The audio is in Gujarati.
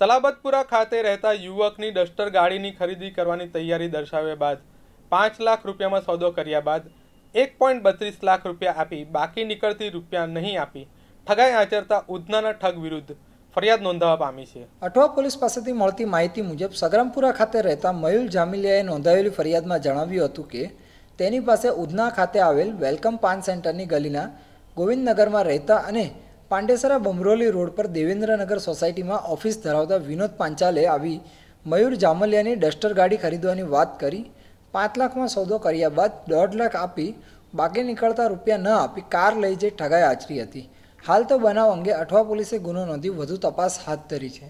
સલાબતપુરા ખાતે રહેતા યુવકની ડસ્ટર ગાડીની ખરીદી કરવાની તૈયારી દર્શાવ્યા બાદ પાંચ લાખ રૂપિયામાં સોદો કર્યા બાદ એક પોઈન્ટ બત્રીસ લાખ રૂપિયા આપી બાકી નીકળતી રૂપિયા નહીં આપી ઠગાઈ આચરતા ઉધનાના ઠગ વિરુદ્ધ ફરિયાદ નોંધાવા પામી છે અઠવા પોલીસ પાસેથી મળતી માહિતી મુજબ સગરમપુરા ખાતે રહેતા મયુલ જામિલિયાએ નોંધાવેલી ફરિયાદમાં જણાવ્યું હતું કે તેની પાસે ઉધના ખાતે આવેલ વેલકમ પાન સેન્ટરની ગલીના ગોવિંદનગરમાં રહેતા અને પાંડેસરા બમરોલી રોડ પર દેવેન્દ્રનગર સોસાયટીમાં ઓફિસ ધરાવતા વિનોદ પાંચાલે આવી મયુર જામલિયાની ડસ્ટર ગાડી ખરીદવાની વાત કરી પાંચ લાખમાં સોદો કર્યા બાદ દોઢ લાખ આપી બાકી નીકળતા રૂપિયા ન આપી કાર લઈ જઈ ઠગાઈ આચરી હતી હાલ તો બનાવ અંગે અઠવા પોલીસે ગુનો નોંધી વધુ તપાસ હાથ ધરી છે